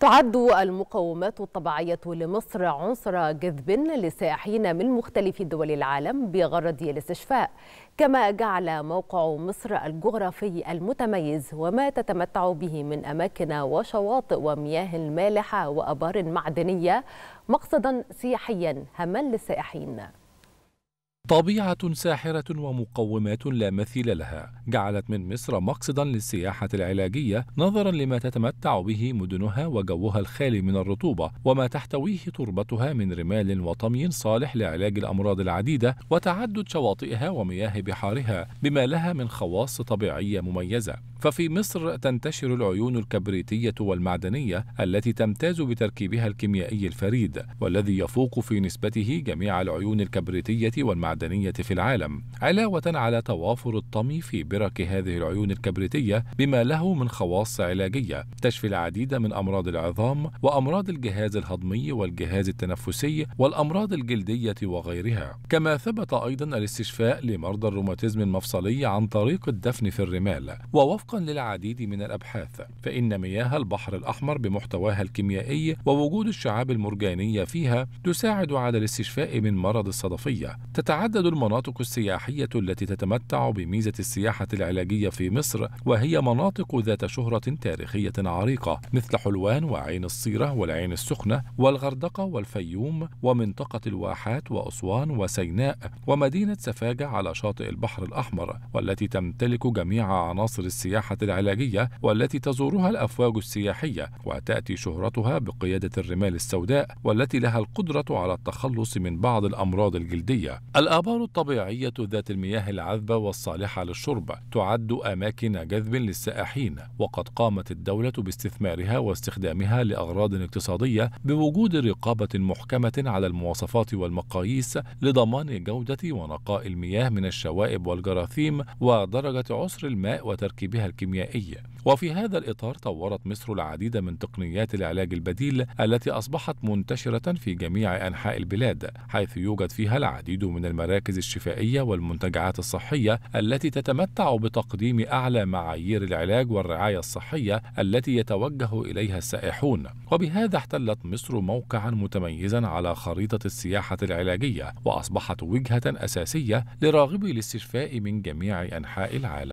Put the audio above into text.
تعد المقومات الطبيعية لمصر عنصر جذب للسائحين من مختلف دول العالم بغرض الاستشفاء كما جعل موقع مصر الجغرافي المتميز وما تتمتع به من أماكن وشواطئ ومياه مالحة وأبار معدنية مقصدا سياحيا هاما للسائحين طبيعة ساحرة ومقومات لا مثيل لها جعلت من مصر مقصدا للسياحة العلاجية نظرا لما تتمتع به مدنها وجوها الخالي من الرطوبة وما تحتويه تربتها من رمال وطمي صالح لعلاج الأمراض العديدة وتعدد شواطئها ومياه بحارها بما لها من خواص طبيعية مميزة ففي مصر تنتشر العيون الكبريتية والمعدنية التي تمتاز بتركيبها الكيميائي الفريد والذي يفوق في نسبته جميع العيون الكبريتية والمعدنية في العالم علاوة على توافر الطمي في برك هذه العيون الكبريتية بما له من خواص علاجية تشفي العديد من أمراض العظام وأمراض الجهاز الهضمي والجهاز التنفسي والأمراض الجلدية وغيرها كما ثبت أيضا الاستشفاء لمرضى الروماتيزم المفصلي عن طريق الدفن في الرمال ووفق وفقا للعديد من الأبحاث فإن مياه البحر الأحمر بمحتواها الكيميائي ووجود الشعاب المرجانية فيها تساعد على الاستشفاء من مرض الصدفية تتعدد المناطق السياحية التي تتمتع بميزة السياحة العلاجية في مصر وهي مناطق ذات شهرة تاريخية عريقة مثل حلوان وعين الصيرة والعين السخنة والغردقة والفيوم ومنطقة الواحات وأسوان وسيناء ومدينة سفاجة على شاطئ البحر الأحمر والتي تمتلك جميع عناصر السياحة السياحة العلاجية والتي تزورها الأفواج السياحية وتأتي شهرتها بقيادة الرمال السوداء والتي لها القدرة على التخلص من بعض الأمراض الجلدية الآبار الطبيعية ذات المياه العذبة والصالحة للشرب تعد أماكن جذب للسائحين وقد قامت الدولة باستثمارها واستخدامها لأغراض اقتصادية بوجود رقابة محكمة على المواصفات والمقاييس لضمان جودة ونقاء المياه من الشوائب والجراثيم ودرجة عسر الماء وتركيبها الكيميائية وفي هذا الإطار طورت مصر العديد من تقنيات العلاج البديل التي أصبحت منتشرة في جميع أنحاء البلاد حيث يوجد فيها العديد من المراكز الشفائية والمنتجعات الصحية التي تتمتع بتقديم أعلى معايير العلاج والرعاية الصحية التي يتوجه إليها السائحون وبهذا احتلت مصر موقعا متميزا على خريطة السياحة العلاجية وأصبحت وجهة أساسية لراغبي الاستشفاء من جميع أنحاء العالم